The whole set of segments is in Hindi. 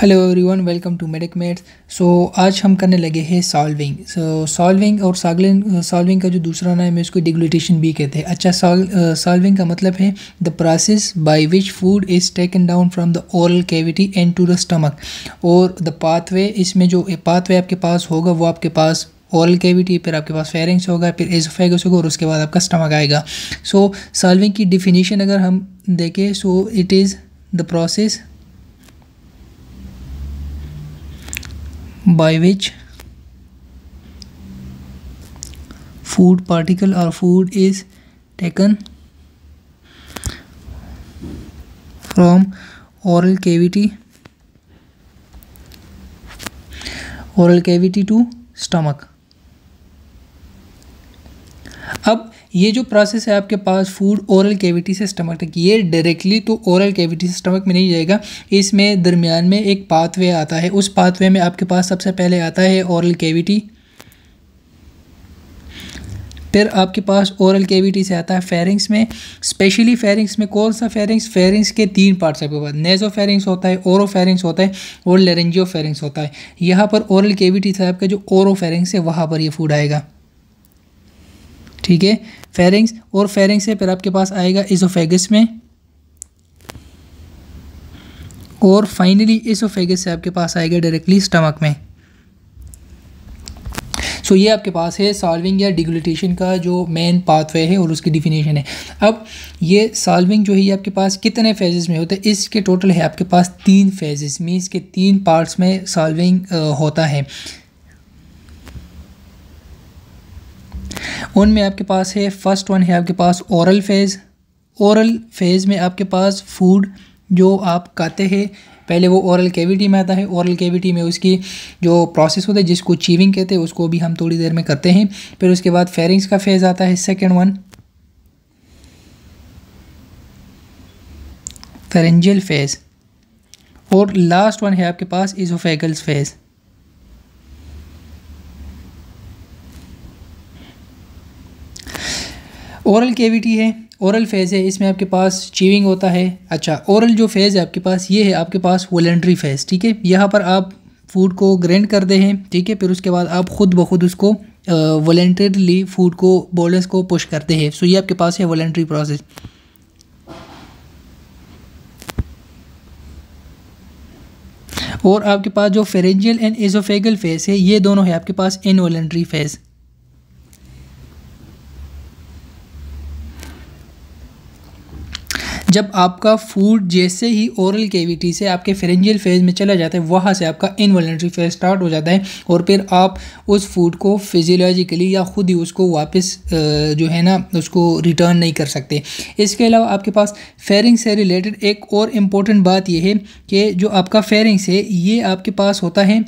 Hello everyone welcome to medic mates so आज हम करने लगे हैं सॉल्विंग सो सॉल्विंग और सॉल्विंग सॉल्विंग का जो दूसरा नाम है उसको डिग्लूटेशन भी कहते हैं अच्छा सॉल्विंग का मतलब है the process by which food is taken down from the oral cavity and to the stomach और द पाथवे इसमें जो पाथवे आपके पास होगा वो आपके पास ओरल कैविटी फिर आपके पास फेरिंग्स होगा फिर एजोफेगस होगा और उसके बाद आपका स्टमक आएगा सो so, सॉल्विंग की डिफिनीशन अगर हम देखें so it is the process by which food particle or food is taken from oral cavity oral cavity to stomach अब ये जो प्रोसेस है आपके पास फूड ओरल कैविटी से स्टमक तक ये डायरेक्टली तो ओरल कैविटी से स्टमक में नहीं जाएगा इसमें दरमियान में एक पाथवे आता है उस पाथवे में आपके पास सबसे पहले आता है ओरल कैविटी फिर आपके पास ओरल कैविटी से आता है फेरिंग्स में स्पेशली फेरिंग्स में कौन सा फेरिंग्स फेरिंग्स के तीन पार्ट्स आपके पास नेजो फेरिंग्स होता है ओरो फेरिंग्स होता है और लेरेंजियो फेरिंग्स होता है यहाँ पर ओरल कैविटी से आपका जो ओरो फेरिंग्स है वहाँ पर ये फूड आएगा ठीक है फेरिंग्स और फेरिंग से फिर आपके पास आएगा इसोफेगस में और फाइनली इसोफेगस से आपके पास आएगा डायरेक्टली स्टमक में सो ये आपके पास है सॉल्विंग या डिगुलटेशन का जो मेन पाथवे है और उसकी डिफिनेशन है अब ये सॉल्विंग जो है ये आपके पास कितने फेजेस में होते हैं इसके टोटल है आपके पास तीन फेजेस मीन्स के तीन पार्ट्स में सॉल्विंग होता है उनमें आपके पास है फर्स्ट वन है आपके पास औरल फेज़ औरल फेज़ में आपके पास फूड जो आप खाते हैं पहले वो औरल कैविटी में आता है औरल कैविटी में उसकी जो प्रोसेस होता है जिसको चीविंग कहते हैं उसको भी हम थोड़ी देर में करते हैं फिर उसके बाद फेरिंग्स का फेज़ आता है सेकेंड वन फेरेंजल फेज़ और लास्ट वन है आपके पास इजोफेगल्स फेज़ ओरल केविटी है ओरल फेज़ है इसमें आपके पास चीविंग होता है अच्छा ओरल जो फेज़ है आपके पास ये है आपके पास वॉलेंट्री फेज़ ठीक है यहाँ पर आप फूड को ग्रैंड कर दे हैं ठीक है फिर उसके बाद आप ख़ुद ब खुद उसको वॉलेंटरली फूड को बॉलर्स को पुश करते हैं सो ये आपके पास है वॉलेंट्री प्रोसेस और आपके पास जो फेरेंजियल एंड एजोफेगल फेज है ये दोनों है आपके पास इनवॉलेंट्री फेज़ जब आपका फूड जैसे ही ओरल केविटी से आपके फेरेंजियल फेज़ में चला जाता है वहाँ से आपका इनवॉल्ट्री फेज स्टार्ट हो जाता है और फिर आप उस फूड को फिजियोलॉजिकली या ख़ुद ही उसको वापस जो है ना उसको रिटर्न नहीं कर सकते इसके अलावा आपके पास फेरिंग से रिलेटेड एक और इम्पोर्टेंट बात यह है कि जो आपका फेरिंग्स है ये आपके पास होता है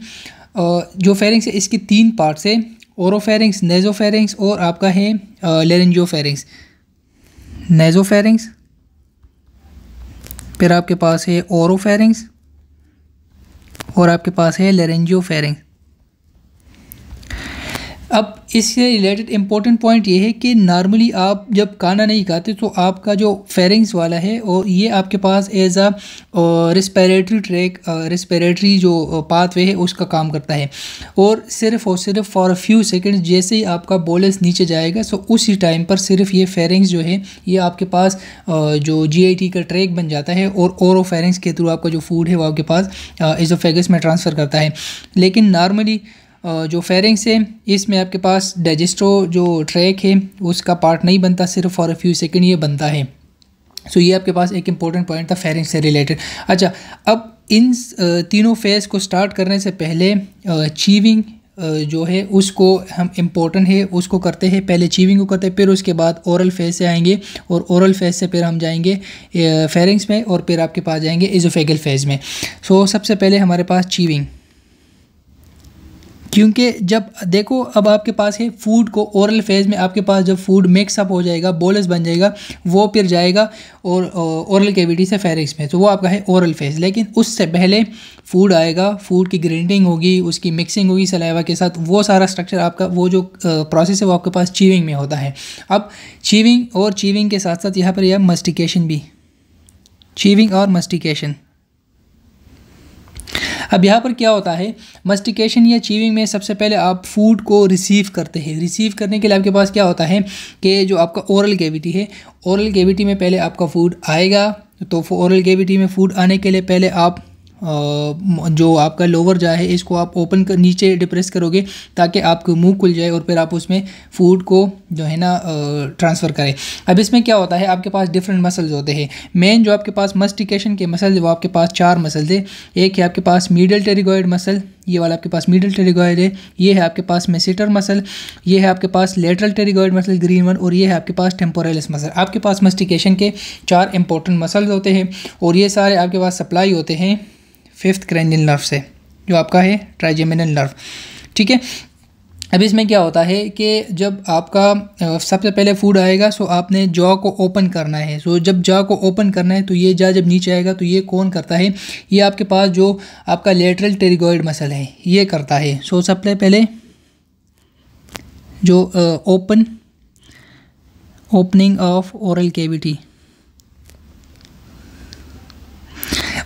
जो फेरिंग्स है इसके तीन पार्ट्स है नेज़ो नेजोफेरिंग्स और आपका है लेरेंजो फेरिंग्स नेजोफेरिंग्स फिर आपके पास है ओरोफेरिंग्स और आपके पास है लेरेंजियो फेरिंग्स अब इससे रिलेटेड इंपॉर्टेंट पॉइंट ये है कि नॉर्मली आप जब खाना नहीं खाते तो आपका जो फेरिंग्स वाला है और ये आपके पास as a respiratory tract respiratory जो पाथवे है उसका काम करता है और सिर्फ और सिर्फ फॉर अ फ्यू सेकेंड जैसे ही आपका बोलस नीचे जाएगा सो उसी टाइम पर सिर्फ ये फेरिंग्स जो है ये आपके पास जो जी का ट्रैक बन जाता है और ओरो फेरिंग्स के थ्रू आपका जो फूड है वो आपके पास एजोफेगस में ट्रांसफ़र करता है लेकिन नॉर्मली जो फेरिंग्स है इसमें आपके पास डाइजेस्टो जो ट्रैक है उसका पार्ट नहीं बनता सिर्फ और फ्यू सेकेंड ये बनता है सो so, ये आपके पास एक इंपॉर्टेंट पॉइंट था फेरिंग से रिलेटेड अच्छा अब इन तीनों फेज़ को स्टार्ट करने से पहले चीविंग जो है उसको हम इम्पोर्टेंट है उसको करते हैं पहले चीविंग को करते हैं फिर उसके बाद ओरल फेज से आएंगे और ओरल फेज से फिर हम जाएंगे फेरिंग्स में और फिर आपके पास जाएंगे इजोफेगल फेज़ में सो so, सबसे पहले हमारे पास चीविंग क्योंकि जब देखो अब आपके पास है फूड को ओरल फेज़ में आपके पास जब फूड मिक्सअप हो जाएगा बोलस बन जाएगा वो फिर जाएगा और ओरल कैविटी से फेरिक्स में तो वो आपका है ओरल फेज़ लेकिन उससे पहले फूड आएगा फूड की ग्रेंडिंग होगी उसकी मिक्सिंग होगी सलाइवा के साथ वो सारा स्ट्रक्चर आपका वो जो प्रोसेस है वो आपके पास चीविंग में होता है अब चीविंग और चीविंग के साथ साथ यहाँ पर यह मस्टिकेशन भी चीविंग और मस्टिकेशन अब यहाँ पर क्या होता है मस्टिकेशन या चीविंग में सबसे पहले आप फूड को रिसीव करते हैं रिसीव करने के लिए आपके पास क्या होता है कि जो आपका ओरल कैविटी है ओरल कैविटी में पहले आपका फूड आएगा तो ओरल कैविटी में फूड आने के लिए पहले आप जो आपका लोअर जा है इसको आप ओपन कर नीचे डिप्रेस करोगे ताकि आपको मुंह खुल जाए और फिर आप उसमें फूड को जो है ना ट्रांसफ़र करें अब इसमें क्या होता है आपके पास डिफरेंट मसल्स होते हैं मेन जो आपके पास मस्टिकेशन के मसल वो आपके पास चार मसल्स हैं एक है आपके पास मीडल टेरीगोइड मसल ये वाला आपके पास मिडल टेरीगोइड है ये है आपके पास मेसिटर मसल ये है आपके पास lateral pterygoid muscle green one और ये है आपके पास टेम्पोरेलस मसल आपके पास मस्टिकेशन के चार इंपॉर्टेंट मसल्स होते हैं और ये सारे आपके पास सप्लाई होते हैं फिफ्थ क्रैनियल नर्व से जो आपका है ट्राइजेमिनल नर्व ठीक है अब इसमें क्या होता है कि जब आपका सबसे पहले फूड आएगा सो आपने जॉ को ओपन करना है सो जब जॉ को ओपन करना है तो ये जॉ जब नीचे आएगा तो ये कौन करता है ये आपके पास जो आपका लेटरल टेरिगोइड मसल है ये करता है सो सबसे पहले जो open opening of oral cavity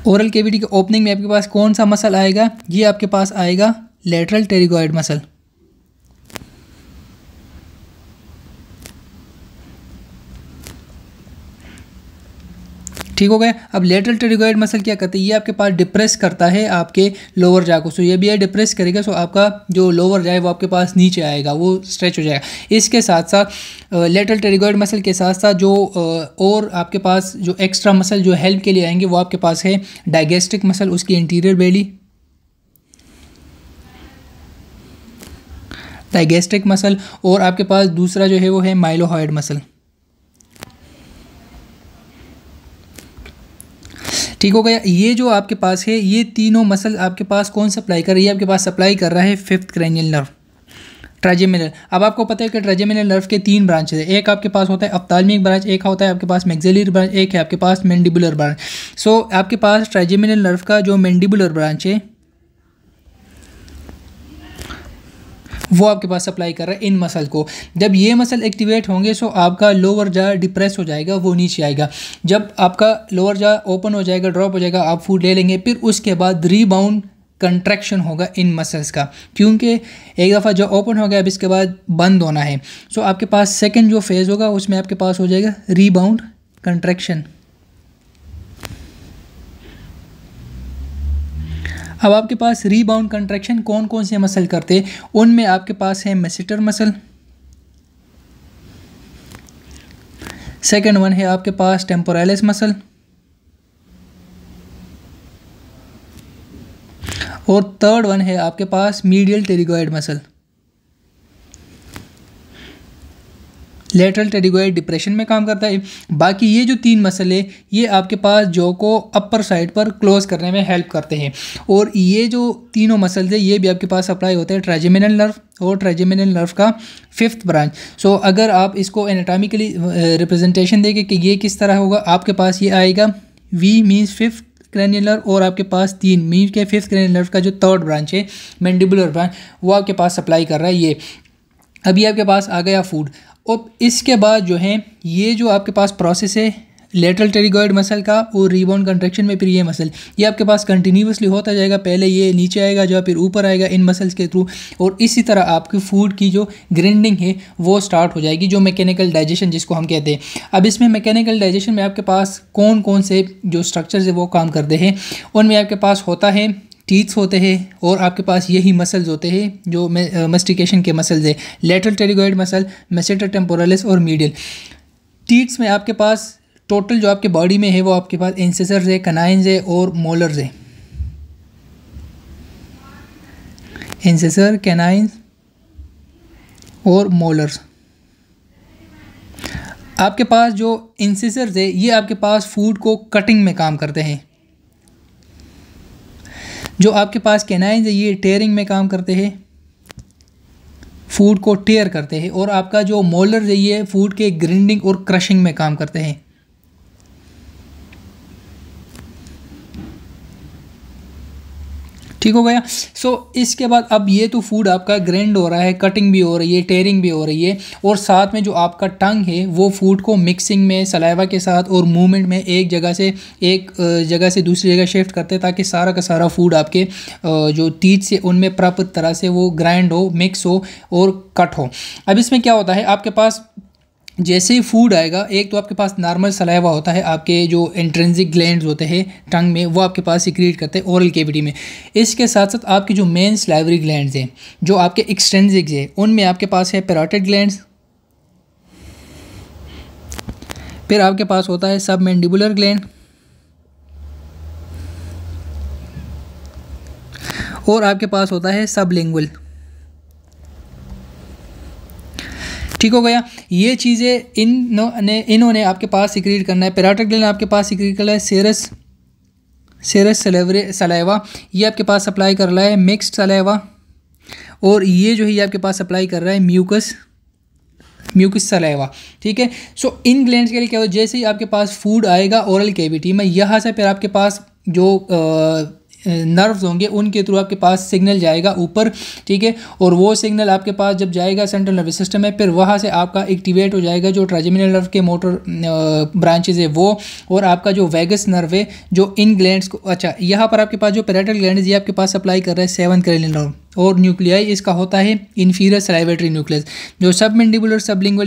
oral cavity के ओपनिंग में आपके पास कौन सा मसल आएगा ये आपके पास आएगा लेटरल टेरिगॉइड मसल ठीक हो गया अब लेटरल टेरिगोइड मसल क्या करते हैं ये आपके पास डिप्रेस करता है आपके लोअर जा को सो ये भी है डिप्रेस करेगा सो आपका जो लोअर जाए वो आपके पास नीचे आएगा वो स्ट्रेच हो जाएगा इसके साथ साथ लेटरल टेरिगोइड मसल के साथ साथ जो और आपके पास जो एक्स्ट्रा मसल जो हेल्प के लिए आएंगे वो आपके पास है डाइगेस्टिक मसल उसकी इंटीरियर बेली डाइगेस्टिक मसल और आपके पास दूसरा जो है वो है माइलोहाइड मसल ठीक हो गया ये जो आपके पास है ये तीनों मसल आपके पास कौन सप्लाई कर रही है आपके पास सप्लाई कर रहा है फिफ्थ क्रैनियल नर्व ट्रेजेमिनल अब आपको पता है कि ट्रेजेमिनल नर्व के तीन ब्रांचेज है एक आपके पास होता है अफ्तालमिक ब्रांच एक होता है आपके पास मैग्जेलर ब्रांच एक है आपके पास मैंडिबुलर ब्रांच सो आपके पास ट्रेजेमिनल नर्व का जो मैंडिबुलर ब्रांच है वो आपके पास सप्लाई कर रहा है इन मसल को जब ये मसल एक्टिवेट होंगे सो आपका लोअर जा डिप्रेस हो जाएगा वो नीचे आएगा जब आपका लोअर जा ओपन हो जाएगा ड्रॉप हो जाएगा आप फूड ले लेंगे फिर उसके बाद रीबाउंड कंट्रैक्शन होगा इन मसल्स का क्योंकि एक दफ़ा जो ओपन हो गया अब इसके बाद बंद होना है सो आपके पास सेकेंड जो फेज़ होगा उसमें आपके पास हो जाएगा रीबाउंड कंट्रैक्शन अब आपके पास रीबाउंड कंट्रैक्शन कौन कौन से मसल करते उनमें आपके पास है मेसिटर मसल सेकेंड वन है आपके पास टेम्पोरेलिस मसल और थर्ड वन है आपके पास medial pterygoid muscle lateral pterygoid depression में काम करता है बाकी ये जो तीन मसल है ये आपके पास जो को अपर साइड पर क्लोज करने में हेल्प करते हैं और ये जो तीनों मसल्स है ये भी आपके पास अप्लाई होता है ट्रेजिमिनल नर्व और ट्रेजिमिनल नर्व का फिफ्थ ब्रांच सो अगर आप इसको एनाटॉमिकली रिप्रेजेंटेशन देंगे कि ये किस तरह होगा आपके पास ये आएगा वी मीन्स फिफ्थ ग्रैनुलर और आपके पास तीन मीन के फिफ्थ ग्रैनुलर का जो थर्ड ब्रांच है मैंडिबुलर ब्रांच वो आपके पास सप्लाई कर रहा है ये अभी आपके पास आ गया फूड और इसके बाद जो है ये जो आपके पास प्रोसेस है लेटरल टेरिगॉइड मसल का और रीबॉन कंट्रेक्शन में फिर ये मसल ये आपके पास कंटिन्यूसली होता जाएगा पहले ये नीचे आएगा जो फिर ऊपर आएगा इन मसल्स के थ्रू और इसी तरह आपकी फूड की जो ग्रेंडिंग है वो स्टार्ट हो जाएगी जो मैकेनिकल डाइजेशन जिसको हम कहते हैं अब इसमें मैकेनिकल डाइजेशन में आपके पास कौन कौन से जो स्ट्रक्चर्स है वो काम करते हैं उनमें आपके पास होता है टीथ्स होते हैं और आपके पास यही मसल्स होते हैं जो मस्टिकेशन uh, के मसल्स हैं lateral pterygoid muscle masseter temporalis और मीडियल टीथ्स में आपके पास टोटल जो आपके बॉडी में है वो आपके पास इंसेसर्स है कनाइंस है और मोलर्स है इंसेसर कैनाइंस और मोलर्स आपके पास जो इंसेसर्स है ये आपके पास फूड को कटिंग में काम करते हैं जो आपके पास कैनाइंस है ये टेयरिंग में काम करते हैं फूड को टेयर करते हैं और आपका जो मोलर है ये फूड के ग्रिंडिंग और क्रशिंग में काम करते हैं ठीक हो गया सो so, इसके बाद अब ये तो फूड आपका ग्रैंड हो रहा है कटिंग भी हो रही है टेयरिंग भी हो रही है और साथ में जो आपका टंग है वो फूड को मिक्सिंग में सलाइवा के साथ और मूवमेंट में एक जगह से एक जगह से दूसरी जगह शिफ्ट करते हैं ताकि सारा का सारा फूड आपके जो तीज से उनमें प्रॉपर तरह से वो ग्राइंड हो मिक्स हो और कट हो अब इसमें क्या होता है आपके पास जैसे ही फूड आएगा एक तो आपके पास नॉर्मल सलाइवा होता है आपके जो इंट्रेंसिक ग्लैंड होते हैं टंग में वो आपके पास सिक्रीट करते हैं ओरल केविटी में इसके साथ साथ आपके जो मेन स्लाइवरी ग्लैंड हैं जो आपके एक्सटेंसिक हैं उनमें आपके पास है पेराटेड ग्लैंड फिर आपके पास होता है सब मैंडिबुलर ग्लैंड और आपके पास होता है सब लिंगुल ठीक हो गया ये चीज़ें ने इन्होंने आपके पास सिक्रीट करना है पेराटिक ग्लैंड आपके पास सिक्रीट करना है सेरस सेरस सलेवरे सलेवा ये आपके पास सप्लाई कर रहा है मिक्स सलेवा और ये जो है ये आपके पास सप्लाई कर रहा है म्यूकस म्यूकस सलेवा ठीक है सो इन ग्लैंड के लिए क्या हो जैसे ही आपके पास फूड आएगा ओरल केविटी में यहाँ से फिर आपके पास जो आ, नर्व्स होंगे उनके थ्रू आपके पास सिग्नल जाएगा ऊपर ठीक है और वो सिग्नल आपके पास जब जाएगा सेंट्रल नर्वस सिस्टम में फिर वहाँ से आपका एक्टिवेट हो जाएगा जो ट्राइजमिनल नर्व के मोटर ब्रांचेज है वो और आपका जो वेगस नर्व है जो इन ग्लैंड्स को अच्छा यहाँ पर आपके पास जो पैराटल ग्लैंड ये आपके पास सप्लाई कर रहा है सेवन करेलिन नर्व और न्यूक्लियाई इसका होता है इन्फीरियर सलाइवेटरी न्यूक्लियस जो सब मेंडिबुलर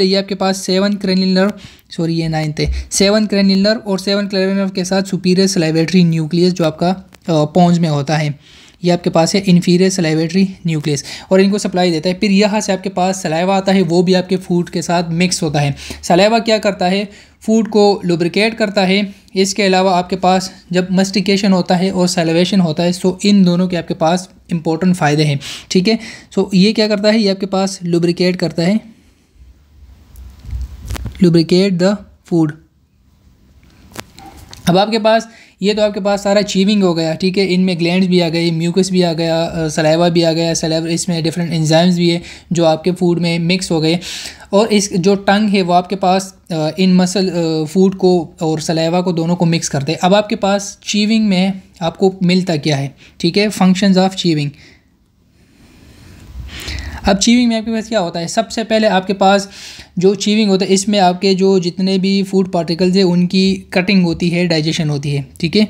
है ये आपके पास सेवन क्रेनिल नर्व सॉरी ये नाइन्थ है सेवन क्रेनिल नर्व और सेवन क्रेनिल नर्व के साथ सुपीरियर सलाइवेटरी न्यूक्लियस जो आपका पौज में होता है ये आपके पास है इन्फीरियर सलाइवेटरी न्यूक्लियस और इनको सप्लाई देता है फिर यहाँ से आपके पास सलाइवा आता है वो भी आपके फूड के साथ मिक्स होता है सलाइवा क्या करता है फूड को लुब्रिकेट करता है इसके अलावा आपके पास जब मस्टिकेशन होता है और सेलिवेशन होता है सो तो इन दोनों के आपके पास इंपॉर्टेंट फ़ायदे हैं ठीक है सो ये क्या करता है ये आपके पास लुब्रिकेट करता है लुब्रिकेट द फूड अब आपके पास ये तो आपके पास सारा चीविंग हो गया ठीक है इनमें ग्लैंड भी आ गए म्यूकस भी आ गया सलाइवा भी आ गया सलाइवा इसमें डिफरेंट एंजाइम्स भी है जो आपके फूड में मिक्स हो गए और इस जो टंग है वो आपके पास इन मसल फूड को और सलाइवा को दोनों को मिक्स करते हैं अब आपके पास चीविंग में आपको मिलता क्या है ठीक है फंक्शंस ऑफ चीविंग अब चीविंग में आपके पास क्या होता है सबसे पहले आपके पास जो चीविंग होता है इसमें आपके जो जितने भी फूड पार्टिकल्स है उनकी कटिंग होती है डाइजेशन होती है ठीक है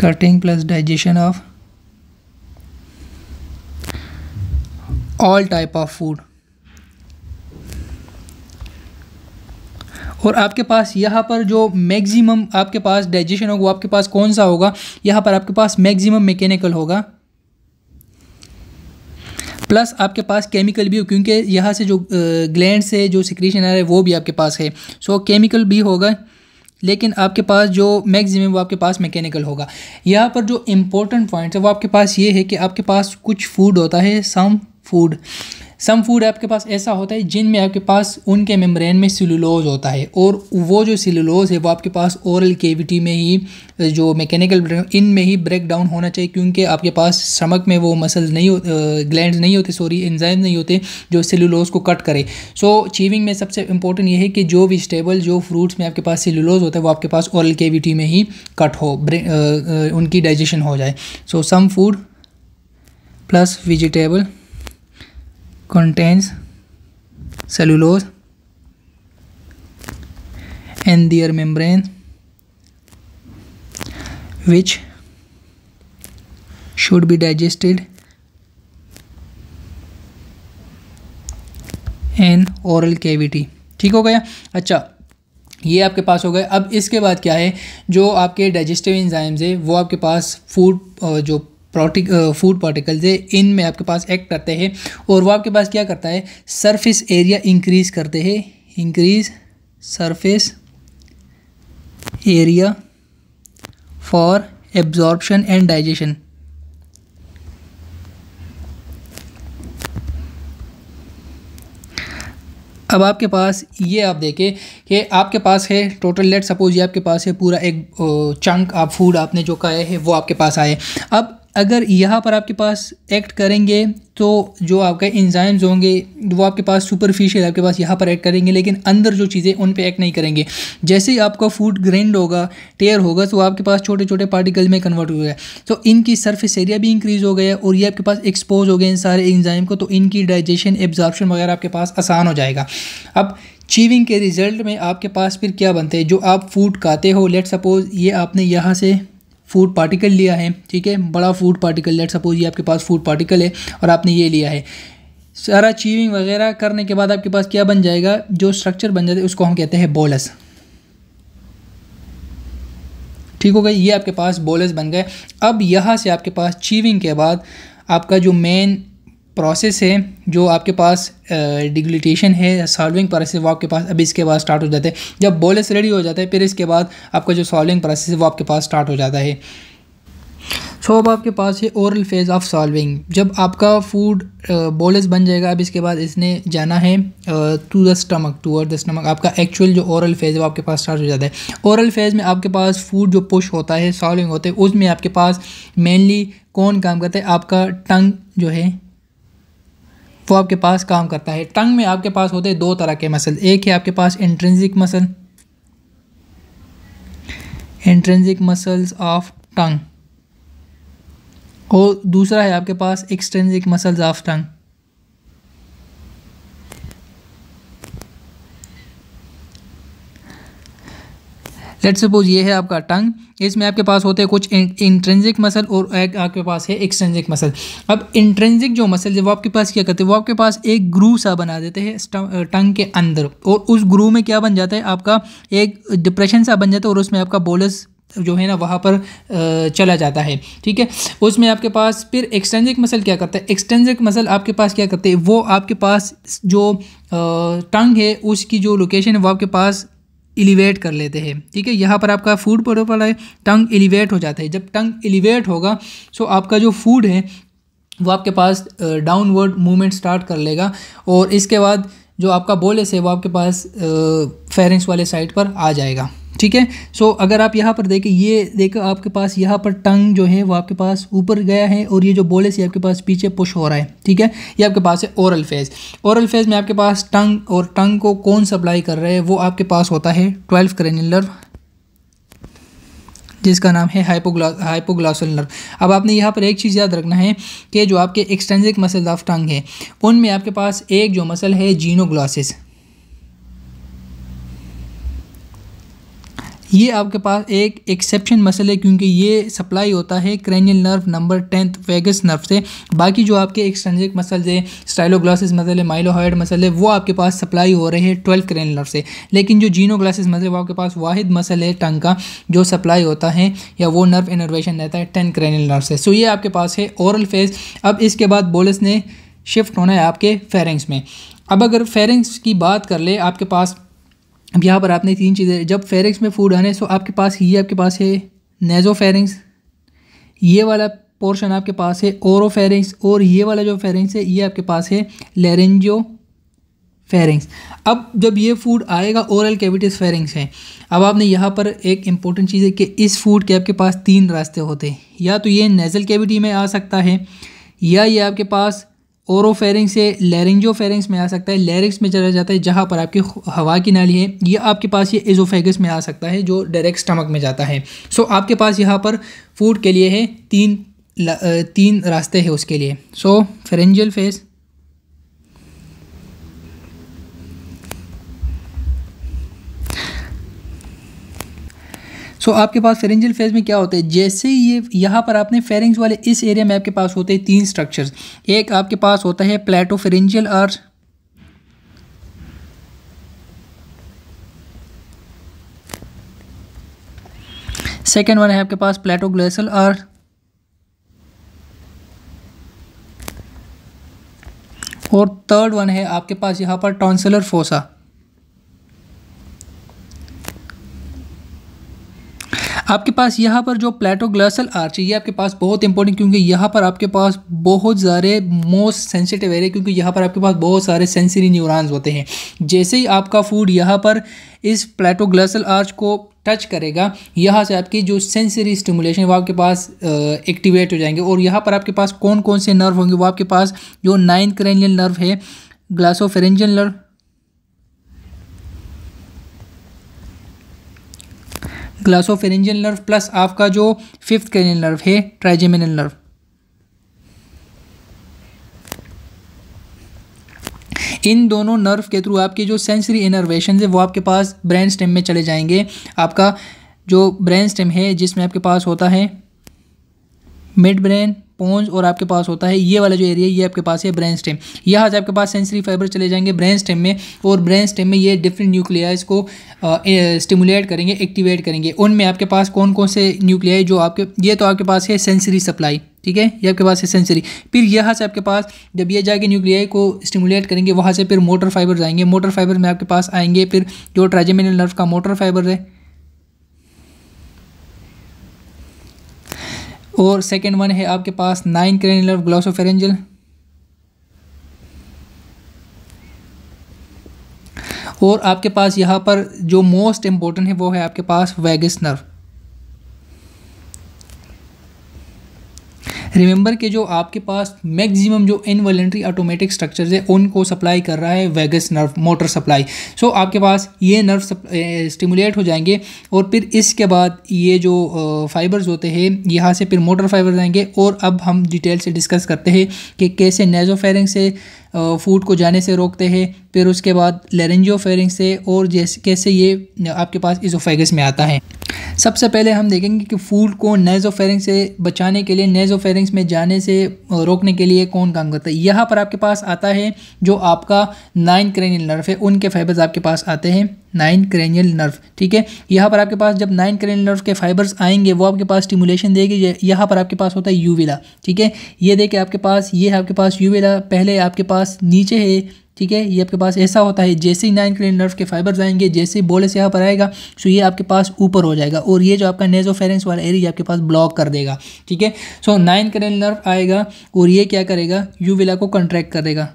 cutting plus digestion of all type of food और आपके पास यहाँ पर जो मैक्सिमम आपके पास डाइजेशन होगा वो आपके पास कौन सा होगा यहाँ पर आपके पास मैक्सिमम मैकेनिकल होगा प्लस आपके पास केमिकल भी हो क्योंकि यहाँ से जो ग्लैंड से जो सिक्रीशन आ रहा है वो भी आपके पास है सो so, केमिकल भी होगा लेकिन आपके पास जो मैगजिम वो आपके पास मैकेनिकल होगा यहाँ पर जो इम्पोर्टेंट पॉइंट है वो आपके पास ये है कि आपके पास कुछ फूड होता है सम फूड सम फूड आपके पास ऐसा होता है जिनमें आपके पास उनके मेम्ब्रेन में सिलुलोज होता है और वो जो सिलुलोज है वो आपके पास ओरल केविटी में ही जो मैकेनिकल इन में ही ब्रेक डाउन होना चाहिए क्योंकि आपके पास स्टमक में वो मसल नहीं ग्लैंड नहीं होते सॉरी एंजाइम नहीं होते जो सेलुलोज को कट करे सो so, चीविंग में सबसे इंपॉर्टेंट ये है कि जो वेजिटेबल जो फ्रूट्स में आपके पास सेलुलोज होता है वो आपके पास ओरल केविटी में ही कट हो उनकी डाइजेशन हो जाए so some food plus vegetable contains cellulose and their membrane which should be digested in oral cavity ठीक हो गया अच्छा ये आपके पास हो गए अब इसके बाद क्या है जो आपके डाइजेस्टिव इंजाइम्स है वो आपके पास फूड जो प्रोटिक फूड पार्टिकल्स है इनमें आपके पास एक्ट करते हैं और वो आपके पास क्या करता है सरफेस एरिया इंक्रीज़ करते हैं increase surface area for absorption and digestion अब आपके पास ये आप देखें कि आपके पास है टोटल लेट सपोज ये आपके पास है पूरा एक चंक आप फूड आपने जो खाया है वो आपके पास आए अब अगर यहाँ पर आपके पास एक्ट करेंगे तो जो आपके इंजाइम्स होंगे वो आपके पास सुपरफिशियल आपके पास यहाँ पर एक्ट करेंगे लेकिन अंदर जो चीज़ें उन पे एक्ट नहीं करेंगे जैसे ही आपका फूड ग्रेंड होगा टेयर होगा तो आपके पास छोटे छोटे पार्टिकल में कन्वर्ट हो गया तो इनकी सरफेस एरिया भी इंक्रीज़ हो गया और ये आपके पास एक्सपोज हो गए इन सारे इंजाइम को तो इनकी डाइजेशन एब्जॉर्बशन वगैरह आपके पास आसान हो जाएगा अब चीविंग के रिज़ल्ट में आपके पास फिर क्या बनते हैं जो आप फूड खाते हो लेट सपोज़ ये आपने यहाँ से फूड पार्टिकल लिया है ठीक है बड़ा फूड पार्टिकल लेट सपोज ये आपके पास फूड पार्टिकल है और आपने ये लिया है सारा चीविंग वगैरह करने के बाद आपके पास क्या बन जाएगा जो स्ट्रक्चर बन जाता है उसको हम कहते हैं बोलस ठीक हो गई ये आपके पास बोलस बन गए अब यहाँ से आपके पास चीविंग के बाद आपका जो मेन प्रोसेस है जो आपके पास डिग्लिटेशन है सॉल्विंग प्रोसेस वो आपके पास अभी इसके बाद स्टार्ट हो जाता है जब बोलेस रेडी हो जाता है फिर इसके बाद आपका जो सॉल्विंग प्रोसेस है वो आपके पास स्टार्ट हो जाता है सो अब आपके पास है ओरल फेज़ ऑफ सॉल्विंग जब आपका फूड बोलेस बन जाएगा अब इसके बाद इसने जाना है टू द स्टमक टू और द स्टमक आपका एक्चुअल जो ओरल फेज़ है वो आपके पास स्टार्ट हो जाता है ओरल फेज़ में आपके पास फूड जो पुश होता है सॉल्विंग होते है उसमें आपके पास मेनली कौन काम करता है आपका टंग जो है वो आपके पास काम करता है टंग में आपके पास होते हैं दो तरह के मसल एक है आपके पास intrinsic muscle intrinsic muscles of tongue और दूसरा है आपके पास extrinsic muscles of tongue let suppose ये है आपका टंग इसमें आपके पास होते हैं कुछ इंट्रेंजिक मसल और एक आपके पास है एक्सट्रेंजिक मसल अब इंट्रेंजिक जो मसल जब आपके पास क्या करते हैं वो आपके पास एक ग्रू सा बना देते हैं टंग के अंदर और उस ग्रू में क्या बन जाता है आपका एक डिप्रेशन सा बन जाता है और उसमें आपका बोलस जो है ना वहाँ पर चला जाता है ठीक है उसमें आपके पास फिर एक्सटेंजिक मसल क्या करता है एक्सटेंजिक मसल आपके पास क्या करते हैं वो आपके पास जो टंग है उसकी जो लोकेशन है वो आपके पास एलिवेट कर लेते हैं ठीक है यहाँ पर आपका फूड प्रोटोकॉल है टंग एलिवेट हो जाता है जब टंग एलिवेट होगा सो आपका जो फूड है वो आपके पास डाउनवर्ड मूवमेंट स्टार्ट कर लेगा और इसके बाद जो आपका बोलेस है वो आपके पास फेरेंस वाले साइड पर आ जाएगा ठीक है सो अगर आप यहाँ पर देखें ये देखो आपके पास यहाँ पर टंग जो है वो आपके पास ऊपर गया है और ये जो बोलेस ये आपके पास पीछे पुश हो रहा है ठीक है ये आपके पास है ओरल फेज़ ओरल फेज़ में आपके पास टंग और टंग को कौन सप्लाई कर रहा है वो आपके पास होता है ट्वेल्व करेनुलर जिसका नाम है हाइपोग्ला हाइपोग्लासल नर्व अब आपने यहाँ पर एक चीज़ याद रखना है कि जो आपके एक्सटेंसिक मसल ऑफ टंग है उनमें आपके पास एक जो मसल है जीनोग्लासिस ये आपके पास एक एक्सेप्शन मसल है क्योंकि ये सप्लाई होता है cranial nerve number tenth vagus nerve से बाकी जो आपके एक्सटेंजिक मसल है स्टाइलोग्लासिस मसल है माइलोहाइड मसल है वो आपके पास सप्लाई हो रहे हैं ट्वेल्थ क्रैनियल नर्व से लेकिन जो जीनोग्लासिस मसल है वो आपके पास वाद मसल है टंग का जो सप्लाई होता है या वो नर्व इनर्वेशन रहता है टेन क्रेनियल नर्व से सो ये आपके पास है ओरल फेज अब इसके बाद बोलस ने शिफ्ट होना है आपके फेरेंग्स में अब अगर फेरेंग्स की बात कर ले आपके पास अब यहाँ पर आपने तीन चीज़ें जब फेरिंग्स में फूड आने सो आपके पास ये आपके पास है नेजो फेरिंग्स ये वाला पोर्शन आपके पास है ओरो फेरिंग्स और ये वाला जो फेरिंग्स है ये आपके पास है लेरेंजो फेरिंग्स अब जब ये फूड आएगा ओरल कैविटीज फेरिंग्स हैं अब आपने यहाँ पर एक इम्पोर्टेंट चीज़ है कि इस फूड के आपके पास तीन रास्ते होते हैं या तो ये नेज़ल कैविटी में आ सकता है या ये आपके पास ओरोफेरिंग्स से लेरेंजो फेरिंग्स में आ सकता है लेरिक्स में चला जाता है जहाँ पर आपकी हवा की नाली है ये आपके पास ये एजोफेगस में आ सकता है जो डायरेक्ट स्टमक में जाता है सो आपके पास यहाँ पर फूड के लिए है तीन तीन रास्ते हैं उसके लिए सो फेरेंजियल फेस सो आपके पास फेरेंजियल फेज में क्या होता है जैसे ये यहाँ पर आपने फेरेंज वाले इस एरिया में आपके पास होते हैं तीन स्ट्रक्चर्स एक आपके पास होता है प्लेटो फेरेंजियल और सेकेंड वन है आपके पास प्लेटोग्लेसल और और थर्ड वन है आपके पास यहाँ पर टॉन्सलर फोसा आपके पास यहाँ पर जो प्लेटोग्लासल आर्च है ये आपके पास बहुत इंपॉर्टेंट क्योंकि यहाँ पर आपके पास बहुत सारे मोस्ट सेंसिटिव एरिया क्योंकि यहाँ पर आपके पास बहुत सारे सेंसरी न्यूरॉन्स होते हैं जैसे ही आपका फूड यहाँ पर इस प्लेटोग्लासल आर्च को टच करेगा यहाँ से आपकी जो सेंसरी स्टिमुलेशन वो आपके पास एक्टिवेट हो जाएंगे और यहाँ पर आपके पास कौन कौन से नर्व होंगे वो आपके पास जो नाइन्थ क्रेनियल नर्व है glossopharyngeal nerve glossopharyngeal nerve plus आपका जो फिफ्थ क्रेनियल नर्व है ट्राइजेमिनल नर्व इन दोनों नर्व के थ्रू आपके जो सेंसरी इनर्वेशन है वो आपके पास ब्रेन स्टेम में चले जाएंगे आपका जो ब्रेन स्टेम है जिसमें आपके पास होता है मिड ब्रेन स्पॉन्ज और आपके पास होता है ये वाला जो एरिया ये आपके पास है ब्रेन स्टेम यहाँ से आपके पास सेंसरी फाइबर चले जाएंगे ब्रेन स्टेम में और ब्रेन स्टेम में ये डिफरेंट न्यूक्लियाज को स्टिमुलेट करेंगे एक्टिवेट करेंगे उनमें आपके पास कौन कौन से न्यूक्लियाई जो आपके ये तो आपके पास है सेंसरी सप्लाई ठीक है ये आपके पास है सेंसरी फिर यहाँ से आपके पास जब ये जाके न्यूक्लियाई को स्टिमुलेट करेंगे वहाँ से फिर मोटर फाइबर आएंगे मोटर फाइबर में आपके पास आएंगे फिर जो ट्राइजेमिनल नर्व का मोटर फाइबर है और सेकेंड वन है आपके पास नाइन क्रेनुलर ग्लोसोफेरेंजल और आपके पास यहाँ पर जो मोस्ट इम्पोर्टेंट है वो है आपके पास वैगस नर्व रिमेंबर के जो आपके पास मैक्सिमम जो इनवॉलेंट्री ऑटोमेटिक स्ट्रक्चर्स है उनको सप्लाई कर रहा है vagus nerve motor supply so so, आपके पास ये नर्व स्टिमुलेट हो जाएंगे और फिर इसके बाद ये जो फाइबर्स होते हैं यहाँ से फिर मोटर फाइबर्स आएंगे और अब हम डिटेल से डिस्कस करते हैं कि कैसे नेजोफेरिंग से फूड को जाने से रोकते हैं फिर उसके बाद लेरेंजियो फेरिंग से और जैसे कैसे ये आपके पास इजोफेगस में आता है सबसे पहले हम देखेंगे कि फूड को फेरिंग से बचाने के लिए फेरिंग में जाने से रोकने के लिए कौन काम करता है यहाँ पर आपके पास आता है जो आपका नाइन क्रेनियल नर्व है उनके फाइबर्स आपके पास आते हैं नाइन क्रेनियल नर्व ठीक है यहाँ पर आपके पास जब नाइन क्रेनियल नर्व के फाइबर्स आएंगे वो आपके पास स्टिमुलेशन देगी यहाँ पर आपके पास होता है यूविला ठीक है ये देखे आपके पास ये आपके पास यूविला पहले आपके पास पास नीचे है ठीक है ये आपके पास ऐसा होता है जैसे ही नाइन क्रेन नर्व के फाइबर्स आएंगे जैसे ही बोलेस यहाँ पर आएगा सो ये आपके पास ऊपर हो जाएगा और ये जो आपका नेजो फेरेंस वाला एरिया आपके पास ब्लॉक कर देगा ठीक है सो नाइन क्रेन नर्व आएगा और ये क्या करेगा यूविला को कंट्रैक्ट करेगा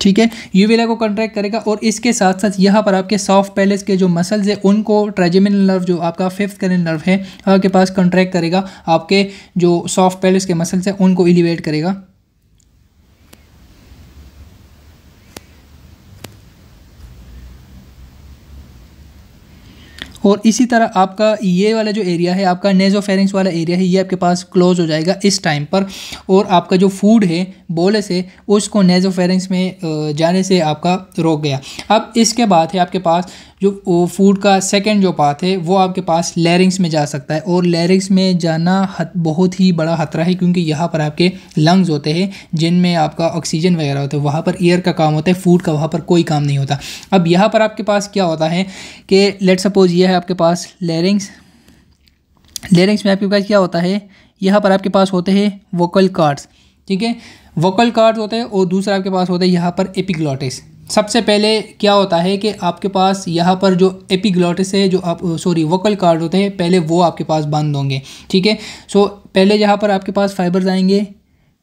ठीक है यूवेला को कंट्रैक्ट करेगा और इसके साथ साथ यहाँ पर आपके सॉफ्ट पैलेस के जो मसल्स है उनको ट्रेजिमिनल नर्व जो आपका फिफ्थ करेंट नर्व है आपके पास कंट्रैक्ट करेगा आपके जो सॉफ्ट पैलेस के मसल्स हैं उनको एलिवेट करेगा और इसी तरह आपका ये वाला जो एरिया है आपका नेजोफेरिंग्स वाला एरिया है ये आपके पास क्लोज हो जाएगा इस टाइम पर और आपका जो फूड है बोले से उसको नेजोफेरिंग्स में जाने से आपका रोक गया अब इसके बाद है आपके पास जो फूड का सेकेंड जो पाथ है वो आपके पास लेरिंग्स में जा सकता है और लेरिंग्स में जाना बहुत ही बड़ा ख़तरा है क्योंकि यहाँ पर आपके लंग्स होते हैं जिनमें आपका ऑक्सीजन वगैरह होता है वहाँ पर एयर का काम होता है फूड का वहाँ पर कोई काम नहीं होता अब यहाँ पर आपके पास क्या होता है कि लेट सपोज यह है आपके पास लेरिंग्स लेरिंग्स में आपके पास क्या होता है यहाँ पर आपके पास होते हैं वोकल कार्ड्स ठीक है वोकल कार्ड्स होते हैं और दूसरा आपके पास होता है यहाँ पर एपिग्लॉटिस सबसे पहले क्या होता है कि आपके पास यहाँ पर जो एपिग्लॉटिस है जो आप सॉरी वोकल कार्ड होते हैं पहले वो आपके पास बंद होंगे ठीक है सो पहले यहाँ पर आपके पास फाइबर्स आएंगे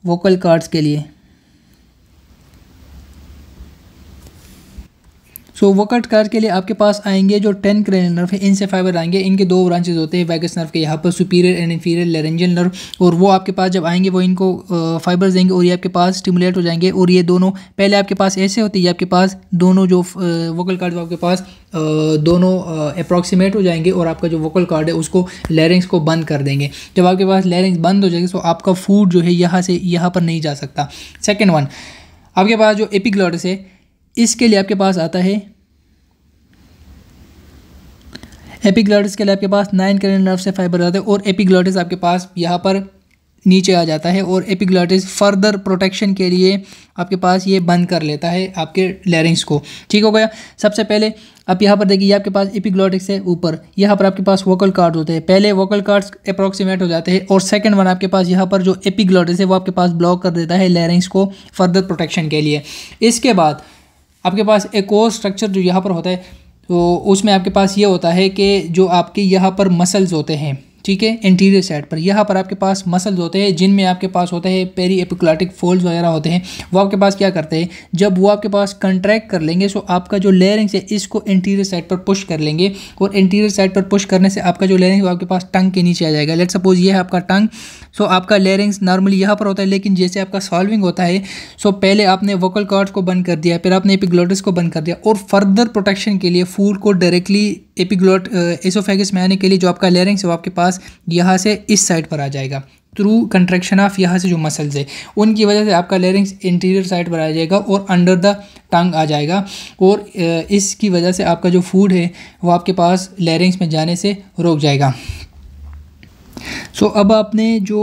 वोकल कार्ड्स के लिए सो वो कट के लिए आपके पास आएंगे जो टेन क्रेनल नर्व है इनसे फाइबर आएंगे इनके दो ब्रांचेज होते हैं वैगस नर्व के यहाँ पर superior and inferior laryngeal nerve और वो आपके पास जब आएंगे वो इनको फाइबर्स देंगे और ये आपके पास स्टिमुलेट हो जाएंगे और ये दोनों पहले आपके पास ऐसे होते हैं आपके पास दोनों जो वोकल कार्ड आपके पास दोनों अप्रॉक्सीमेट हो जाएंगे और आपका जो वोकल कार्ड है उसको लेरिंग्स को बंद कर देंगे जब आपके पास लेरिंग्स बंद हो जाएंगे तो आपका फूड जो है यहाँ से यहाँ पर नहीं जा सकता सेकेंड वन आपके पास जो एपिग्लॉटिस है इसके लिए आपके पास आता है एपिग्लॉटिस के लिए आपके पास नाइन करेंट नर्व से फाइबर आते हैं और एपिग्लॉटिस आपके पास यहाँ पर नीचे आ जाता है और एपिग्लॉटिस फर्दर प्रोटेक्शन के लिए आपके पास ये बंद कर लेता है आपके लेरिंग्स को ठीक हो गया सबसे पहले आप यहाँ पर देखिए आपके पास एपिग्लॉटिक्स है ऊपर यहाँ पर आपके पास वोकल कार्ड होते हैं पहले वोकल कार्ड्स अप्रॉक्सीमेट हो जाते हैं और सेकंड वन आपके पास यहाँ पर जो एपिग्लॉटिस है वो आपके पास ब्लॉक कर देता है लेरिंग्स को फर्दर प्रोटेक्शन के लिए इसके बाद आपके पास एक और स्ट्रक्चर जो यहाँ पर होता है तो उसमें आपके पास ये होता है कि जो आपके यहाँ पर मसल्स होते हैं ठीक है इंटीरियर साइड पर यहाँ पर आपके पास मसल्स होते हैं जिनमें आपके पास होते हैं पेरी एपिकुलाटिक फोल्ड वगैरह होते हैं वो आपके पास क्या करते हैं जब वो आपके पास कंट्रैक्ट कर लेंगे सो आपका जो लेयरिंग है इसको इंटीरियर साइड पर पुश कर लेंगे और इंटीरियर साइड पर पुश करने से आपका जो लेयरिंग है वो आपके पास टंग के नीचे आ जाएगा लेट सपोज ये है आपका टंग सो आपका लेरिंग्स नॉर्मली यहाँ पर होता है लेकिन जैसे आपका सॉल्विंग होता है सो पहले आपने वोकल कॉर्ड्स को बंद कर दिया फिर आपने एपिग्लोटिस को बंद कर दिया और फर्दर प्रोटेक्शन के लिए फूड को डायरेक्टली एपिग्लोट एसोफेगस में आने के लिए जो आपका लेरिंग्स है वो आपके पास यहाँ से इस साइड पर आ जाएगा थ्रू कंट्रेक्शन ऑफ यहाँ से जो मसल्स है उनकी वजह से आपका लेरिंग्स इंटीरियर साइड पर आ जाएगा और अंडर द टंग आ जाएगा और uh, इसकी वजह से आपका जो फूड है वो आपके पास लेरिंग्स में जाने से रोक जाएगा सो so, अब आपने जो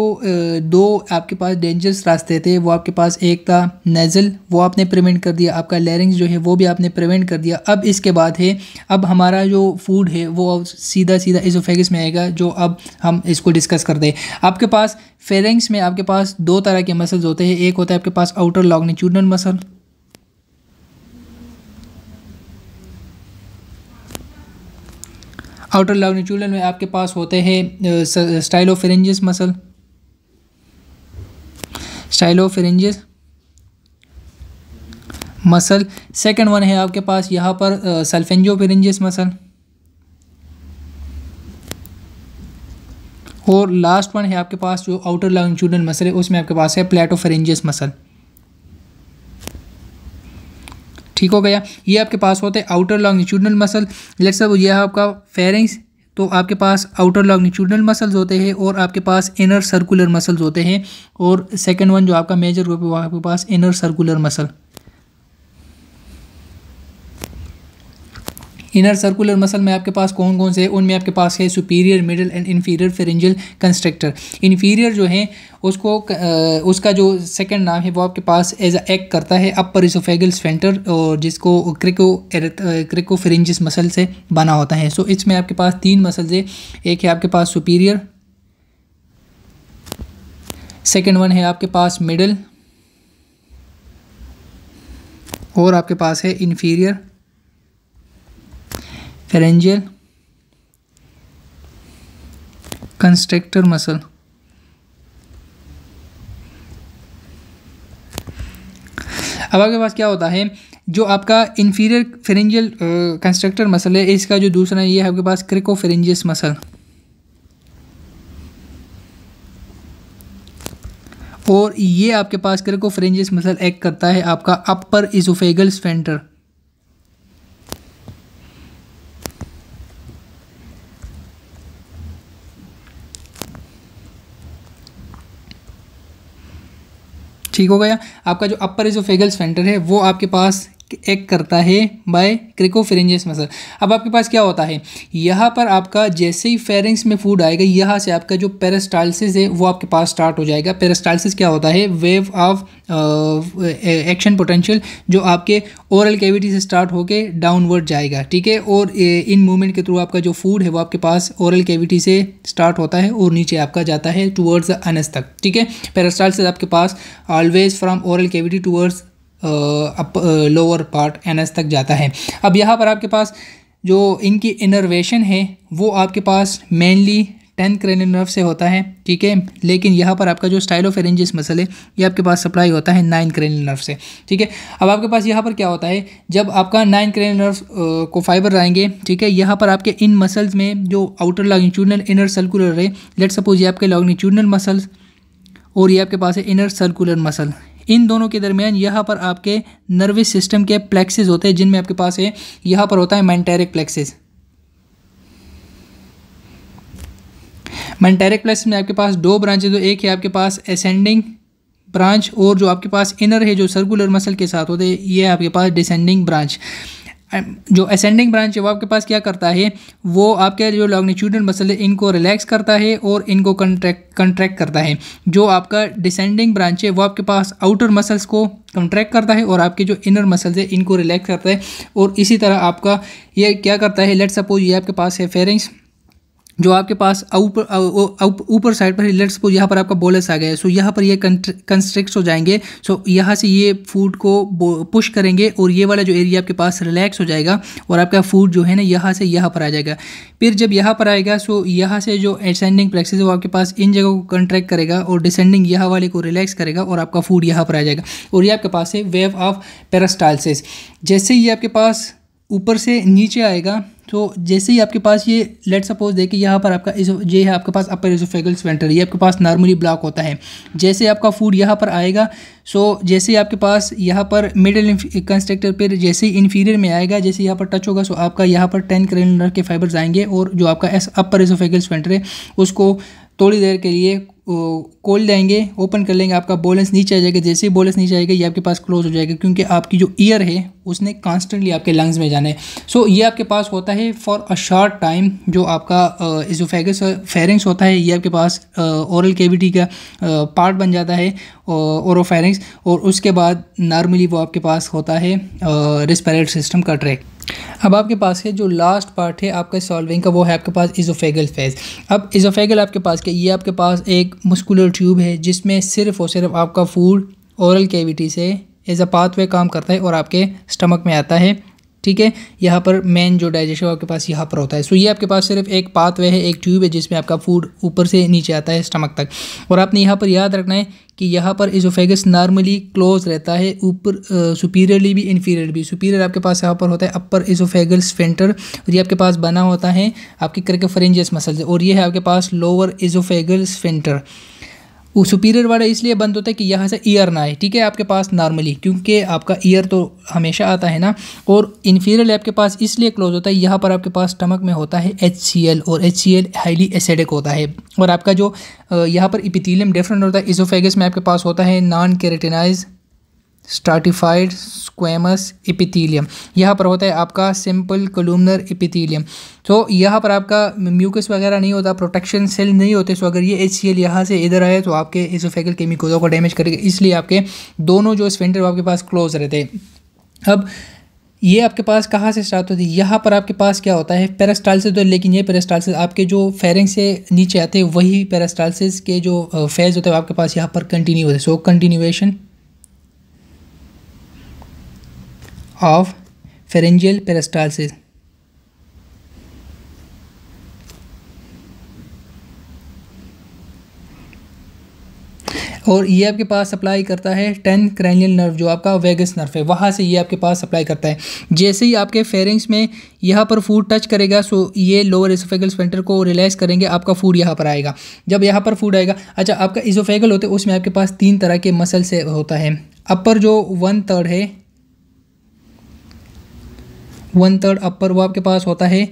दो आपके पास डेंजरस रास्ते थे वो आपके पास एक था नेज़ल वो आपने प्रिवेंट कर दिया आपका लेरिंग्स जो है वो भी आपने प्रिवेंट कर दिया अब इसके बाद है अब हमारा जो फूड है वो सीधा सीधा इसोफेगस में आएगा जो अब हम इसको डिस्कस कर दें आपके पास फेरेंग्स में आपके पास दो तरह के मसल्स होते हैं एक होता है आपके पास outer longitudinal muscle outer longitudinal में आपके पास होते हैं stylopharyngeus muscle stylopharyngeus muscle second one है आपके पास यहाँ पर सल्फेंजो फिरेंजिस मसल और लास्ट वन है आपके पास जो आउटर लॉन्गिट्यूडल मसल है उसमें आपके पास है प्लेटो प्लेटोफेरेंजिस मसल ठीक हो गया ये आपके पास होते हैं आउटर लॉन्गिट्यूडनल मसल लेट्स सब ये आपका फेरेंस तो आपके पास आउटर लॉन्गिट्यूडनल मसल्स होते हैं और आपके पास इनर सर्कुलर मसल्स होते हैं और सेकंड वन जो आपका मेजर ग्रुप है वो आपके पास inner circular muscle inner circular muscle में आपके पास कौन कौन से है उनमें आपके पास है superior middle and inferior pharyngeal constrictor inferior जो है उसको उसका जो सेकंड नाम है वो आपके पास एज एक्ट करता है अपर इसोफेगल स्वेंटर और जिसको क्रिको क्रिको फेरेंजिस मसल से बना होता है सो so, इसमें आपके पास तीन मसल्स है एक है आपके पास सुपीरियर सेकेंड वन है आपके पास मिडल और आपके पास है इन्फीरियर फेरेंजियल कंस्ट्रक्टर मसल अब आपके पास क्या होता है जो आपका इन्फीरियर फेरेंजियल कंस्ट्रक्टर मसल है इसका जो दूसरा ये है आपके पास क्रिको फेरेंजियस मसल और ये आपके पास क्रिको फेरेंजियस मसल एक्ट करता है आपका अपर इजोफेगल स्पेंटर ठीक हो गया आपका जो अपर इसोफेगल सेंटर है वो आपके पास एक्ट करता है बाय क्रिकोफेरेंजेस मसल अब आपके पास क्या होता है यहाँ पर आपका जैसे ही फेरेंस में फूड आएगा यहाँ से आपका जो पेरास्टाइलिस है वो आपके पास स्टार्ट हो जाएगा पेरास्टाइलिस क्या होता है वेव ऑफ एक्शन पोटेंशियल जो आपके ओरल कैविटी से स्टार्ट होकर डाउनवर्ड जाएगा ठीक है और इन मूवमेंट के थ्रू आपका जो फूड है वो आपके पास ओरल कैविटी से स्टार्ट होता है और नीचे आपका जाता है टूवर्ड्स अनस तक ठीक है पेरास्टाइलिस आपके पास always from oral cavity towards up lower part anus तक जाता है अब यहाँ पर आपके पास जो इनकी इनर्वेशन है वो आपके पास मेनली टेंथ क्रेनियल नर्व से होता है ठीक है लेकिन यहाँ पर आपका जो स्टाइल ऑफ एरेंजिस मसल है ये आपके पास सप्लाई होता है नाइन क्रेनियल नर्व से ठीक है अब आपके पास यहाँ पर क्या होता है जब आपका नाइन क्रेनियल नर्व को फाइबर आएंगे ठीक है यहाँ पर आपके इन मसल्स में जो आउटर लॉन्गिट्यूडनल इनर सर्कुलर है लेट सपोज ये आपके लॉन्गिट्यूडनल मसल्स और ये आपके पास है इनर सर्कुलर मसल इन दोनों के दरमियान यहाँ पर आपके नर्वस सिस्टम के प्लेक्सेस होते हैं जिनमें आपके पास है यहाँ पर होता है मैंटेरिक प्लेक्सेज मैंटेरिक प्लेक्स में आपके पास दो ब्रांचेज तो एक है आपके पास असेंडिंग ब्रांच और जो आपके पास इनर है जो सर्कुलर मसल के साथ होते हैं ये आपके पास डिसेंडिंग ब्रांच जो असेंडिंग ब्रांच है वो आपके पास क्या करता है वो आपके जो लॉन्गिट्यूडल मसल है इनको रिलैक्स करता है और इनको कंट्रैक्ट कंट्रैक्ट करता है जो आपका डिसेंडिंग ब्रांच है वो आपके पास आउटर मसल्स को कंट्रैक्ट करता है और आपके जो इनर मसल्स है इनको रिलैक्स करता है और इसी तरह आपका ये क्या करता है लेट सपोज ये आपके पास है फेरिंग्स जो आपके पास ऊपर ऊपर साइड पर लेट्स सपोज यहाँ पर आपका बोलस आ गया है सो यहाँ पर ये कंस्ट्रिक्ट हो जाएंगे सो यहाँ से ये फूड को पुश करेंगे और ये वाला जो एरिया आपके पास रिलैक्स हो जाएगा और आपका फूड जो है ना यहाँ से यहाँ पर आ जाएगा फिर जब यहाँ पर आएगा सो यहाँ से जो एसेंडिंग प्लेक्सेस है वो आपके पास इन जगह को कंट्रैक्ट करेगा और डिसेंडिंग यहाँ वाले को रिलैक्स करेगा और आपका फूड यहाँ पर आ जाएगा और ये आपके पास है वेव ऑफ पेरास्टाइलसिस जैसे ही आपके पास ऊपर से नीचे आएगा तो जैसे ही आपके पास ये लेट सपोज देखिए यहाँ पर आपका ये है आपके पास अपर इसोफेगल वेंटर ये आपके पास नॉर्मली ब्लॉक होता है जैसे आपका फूड यहाँ पर आएगा सो जैसे ही आपके पास यहाँ पर मिडिल कंस्ट्रक्टर पर जैसे ही इन्फीरियर में आएगा जैसे यहाँ पर टच होगा सो आपका यहाँ पर टेन करेंडर के फाइबर्स आएंगे और जो आपका एस अपर इसोफेगल स्वेंटर है उसको थोड़ी देर के लिए कोल देंगे ओपन कर लेंगे आपका बोलेंस नीचे आ जाएगा जैसे ही बोलेंस नीचे आएगा ये आपके पास क्लोज हो जाएगा क्योंकि आपकी जो ईयर है उसने कांस्टेंटली आपके लंग्स में जाना है सो so, ये आपके पास होता है फॉर अ शॉर्ट टाइम जो आपका इजोफेगस फेरिंग्स होता है ये आपके पास ओरल केविटी का पार्ट बन जाता है ओरोफेरिंग्स और उसके बाद नॉर्मली वो आपके पास होता है रिस्पायरेट सिस्टम का ट्रैक अब आपके पास है जो लास्ट पार्ट है आपका सॉल्विंग का वो है आपके पास इजोफेगल फेज़ अब इजोफेगल आपके पास के ये आपके पास एक मुस्कुलर ट्यूब है जिसमें सिर्फ और सिर्फ आपका फूड औरल कैविटी से एज अ पाथवे काम करता है और आपके स्टमक में आता है ठीक है यहाँ पर मेन जो डाइजेशन आपके पास यहाँ पर होता है सो ये आपके पास सिर्फ एक पाथ वे है एक ट्यूब है जिसमें आपका फूड ऊपर से नीचे आता है स्टमक तक और आपने यहाँ पर याद रखना है कि यहाँ पर इजोफेगस नॉर्मली क्लोज रहता है ऊपर सुपीरियरली भी इन्फीरियर भी सुपीरियर आपके पास यहाँ पर होता है अपर इजोफेगल स्फेंटर और ये आपके पास बना होता है आपके करके फरेंजियस मसल और ये है आपके पास लोअर इजोफेगल स्फेंटर वो सुपीरियर वाला इसलिए बंद होता है कि यहाँ से ईयर ना आए ठीक है आपके पास नॉर्मली क्योंकि आपका ईयर तो हमेशा आता है ना और इन्फीरियर के पास इसलिए क्लोज होता है यहाँ पर आपके पास स्टमक में होता है एच और एच हाईली एसिडिक होता है और आपका जो यहाँ पर इपिथीलियम डिफरेंट होता है इसोफेगस में आपके पास होता है non keratinise stratified squamous epithelium यहाँ पर होता है आपका सिंपल कलूमनर इपिथीलियम तो यहाँ पर आपका म्यूकस वगैरह नहीं होता प्रोटेक्शन सेल नहीं होते सो तो अगर ये एच सी एल यहाँ से इधर आए तो आपके इसोफेगल केमिकोजा को डैमेज करेगा इसलिए आपके दोनों जो स्पेंटर आपके पास क्लोज रहते अब ये आपके पास कहाँ से स्टार्ट होती है यहाँ पर आपके पास क्या होता है पेरास्टाइलिस तो लेकिन ये पेरास्टाइलिस आपके जो फेरिंग से नीचे आते हैं वही पेरास्टाइलिस के जो फेज होते हैं आपके पास यहाँ पर कंटिन्यू होते हैं so continuation of pharyngeal peristalsis. और ये आपके पास सप्लाई करता है टेन क्रैनियल नर्व जो आपका वेगस नर्व है वहाँ से ये आपके पास सप्लाई करता है जैसे ही आपके फेरिंग्स में यहाँ पर फूड टच करेगा सो ये लोअर इसोफेगल स्पेंटर को रिलैक्स करेंगे आपका फूड यहाँ पर आएगा जब यहाँ पर फूड आएगा अच्छा आपका इसोफेगल होता है उसमें आपके पास तीन तरह के मसल्स होता है अपर जो वन थर्ड है वन थर्ड अपर वो आपके पास होता है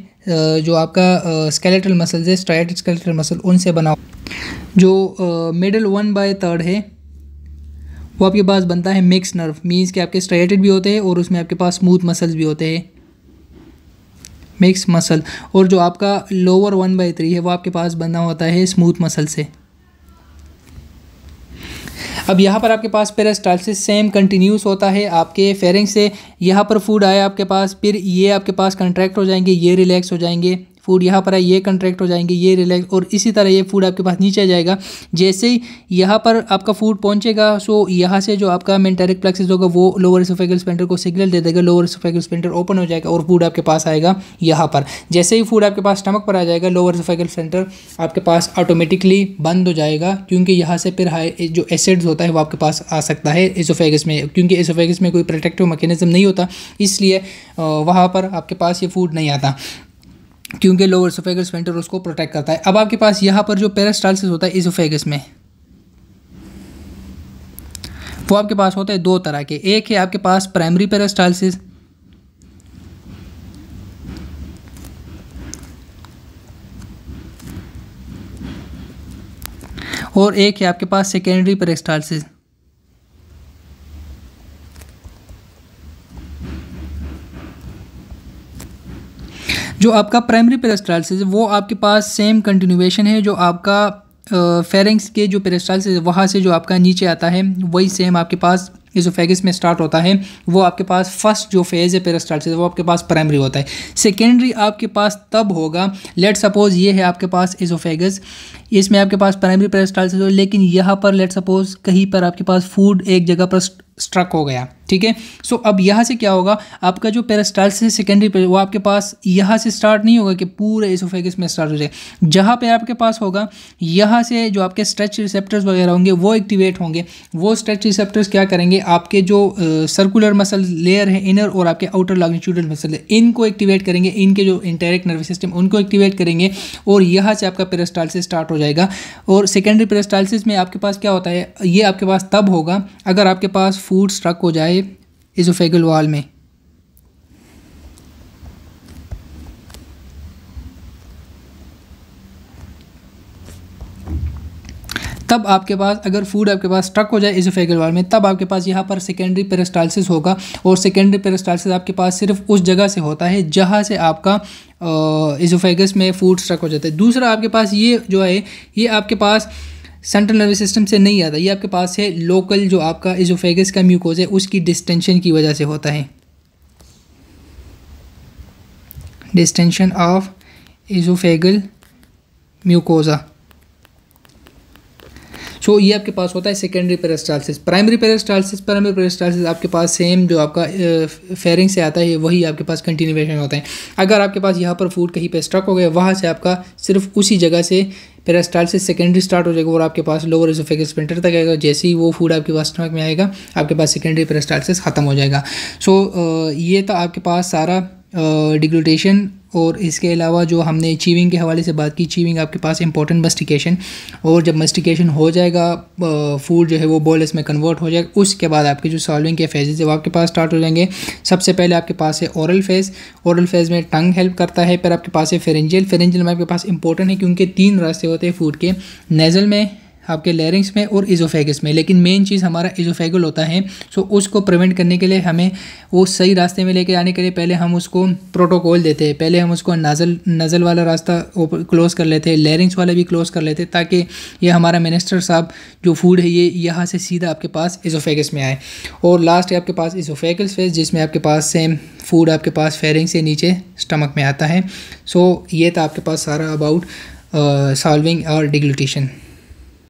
जो आपका स्केलेटल मसल है स्ट्राइट स्केलेटल मसल उनसे बना जो मिडल वन बाय थर्ड है वो आपके पास बनता है मिक्स नर्व मीन्स कि आपके स्ट्राइटेड भी होते हैं और उसमें आपके पास स्मूथ मसल्स भी होते हैं मिक्स मसल और जो आपका लोअर वन बाई थ्री है वो आपके पास बना होता है स्मूथ मसल से अब यहाँ पर आपके पास पेरास्टाइलिस सेम कंटिन्यूस होता है आपके फेरिंग से यहाँ पर फूड आया आपके पास फिर ये आपके पास कंट्रैक्ट हो जाएंगे ये रिलैक्स हो जाएंगे फूड यहाँ पर है ये कंट्रैक्ट हो जाएंगे ये रिलैक्स और इसी तरह ये फूड आपके पास नीचे जाएगा जैसे ही यहाँ पर आपका फूड पहुँचेगा सो यहाँ से जो आपका मेन डायरेक्ट प्लेक्सेस होगा वो लोअर सोफेगल स्पेंडर को सिग्नल दे देगा लोअर सोफेगल स्पेंडर ओपन हो जाएगा और फूड आपके पास आएगा यहाँ पर जैसे ही फूड आपके पास स्टमक पर आ जाएगा लोअर सोफेगल सेंटर आपके पास ऑटोमेटिकली बंद हो जाएगा क्योंकि यहाँ से फिर हाई जो एसिड्स होता है वो आपके पास आ सकता है एसोफेगस में क्योंकि एसोफेगस में कोई प्रोटेक्टिव मैकेनिज्म नहीं होता इसलिए वहाँ पर आपके पास ये फूड नहीं आता क्योंकि लोअर सोफेगस फेंटर उसको प्रोटेक्ट करता है अब आपके पास यहाँ पर जो पेरास्टाइलिस होता है इसोफेगस में वो आपके पास होता है दो तरह के एक है आपके पास प्राइमरी पेरास्टाइलिस और एक है आपके पास सेकेंडरी पेरास्टाइलिस जो आपका प्राइमरी पेरास्टाइलिस है वो आपके पास सेम कंटिन्यूएशन है जो आपका फेरेंग्स के जो पेरास्टाइलिस है वहाँ से जो आपका नीचे आता है वही सेम आपके पास इजोफेगिस में स्टार्ट होता है वो आपके पास फर्स्ट जो फेज़ है पेरास्टाइलिस वो आपके पास प्राइमरी होता है सेकेंडरी आपके पास तब होगा लेट सपोज़ ये है आपके पास इजोफेगस इसमें आपके पास प्राइमरी पेरास्टाइलिस हो लेकिन यहाँ पर लेट सपोज़ कहीं पर आपके पास फूड एक जगह पर स्ट्रक हो गया ठीक है सो अब यहाँ से क्या होगा आपका जो पेरास्टाइल्स है सेकेंडरी वो आपके पास यहाँ से स्टार्ट नहीं होगा कि पूरे एसोफेगस में स्टार्ट हो जाए जहाँ पर आपके पास होगा यहाँ से जो आपके स्ट्रेच रिसेप्टर्स वगैरह होंगे वो एक्टिवेट होंगे वो स्ट्रेच रिसेप्टर्स क्या करेंगे आपके जो सर्कुलर मसल लेयर है इनर और आपके आउटर लॉन्गिट्यूडल मसल इनको एक्टिवेट करेंगे इनके जो इंटायरेक्ट नर्वस सिस्टम उनको एक्टिवेट करेंगे और यहाँ से आपका पेरास्टाइलिस स्टार्ट हो जाएगा और सेकेंडरी पेरास्टाइलिस में आपके पास क्या होता है ये आपके पास तब होगा अगर आपके पास फूड स्ट्रक हो जाए इजोफेगल वाल में तब आपके पास अगर फूड आपके पास स्ट्रक हो जाए इजोफेगल वाल में तब आपके पास यहाँ पर सेकेंडरी पेरास्टाइलिस होगा और सेकेंडरी पेरास्टाइलिस आपके पास सिर्फ उस जगह से होता है जहाँ से आपका इजोफेगस में फूड स्ट्रक हो जाता है दूसरा आपके पास ये जो है ये आपके पास सेंट्रल नर्वस सिस्टम से नहीं आता ये आपके पास है लोकल जो आपका इजोफेगस का म्यूकोज है उसकी डिस्टेंशन की वजह से होता है distension of oesophageal mucosa so ये e आपके पास होता है secondary peristalsis primary peristalsis primary peristalsis आपके पास सेम जो आपका फेयरिंग से आता है वही आपके पास कंटिन्यूएशन होता है अगर आपके पास यहाँ पर फूड कहीं पर स्टॉक हो गया वहाँ से आपका सिर्फ उसी जगह से पेरास्टालसिस सेकेंडरी स्टार्ट हो जाएगा और आपके पास लोअर इसोफेगस स्पेंटर तक आएगा जैसे ही वो फूड आपके पास स्टमक में आएगा आपके पास सेकेंडरी पेरास्टालसिस ख़त्म हो जाएगा सो so, ये था आपके पास सारा डिग्लूटेशन और इसके अलावा जो हमने चीविंग के हवाले से बात की चीविंग आपके पास इंपॉर्टेंट मस्टिकेशन और जब मस्टिकेशन हो जाएगा फूड जो है वो बोलस में कन्वर्ट हो जाएगा उसके बाद आपके जो सॉल्विंग के फेजेज है वो आपके पास स्टार्ट हो जाएंगे सबसे पहले आपके पास है औरल फेज़ औरल फेज़ में टंग हेल्प करता है फिर आपके पास है फेरेंजियल फेरेंजियल में आपके पास इंपॉर्टेंट है क्योंकि तीन रास्ते होते हैं फूड के नेज़ल में आपके लेरिंग्स में और इजोफेगस में लेकिन मेन चीज़ हमारा इजोफेगल होता है सो उसको प्रिवेंट करने के लिए हमें वो सही रास्ते में लेके आने के लिए पहले हम उसको प्रोटोकॉल देते हैं पहले हम उसको नज़ल नज़ल वाला रास्ता क्लोज़ कर लेते हैं लेरिंग्स वाला भी क्लोज़ कर लेते ताकि ये हमारा मिनिस्टर साहब जो फूड है ये यहाँ से सीधा आपके पास इजोफेगस में आए और लास्ट है आपके पास इजोफेगल फेस जिसमें आपके पास सेम फूड आपके पास फेरिंग से नीचे स्टमक में आता है सो ये था आपके पास सारा अबाउट सॉल्विंग और डिग्लूटेशन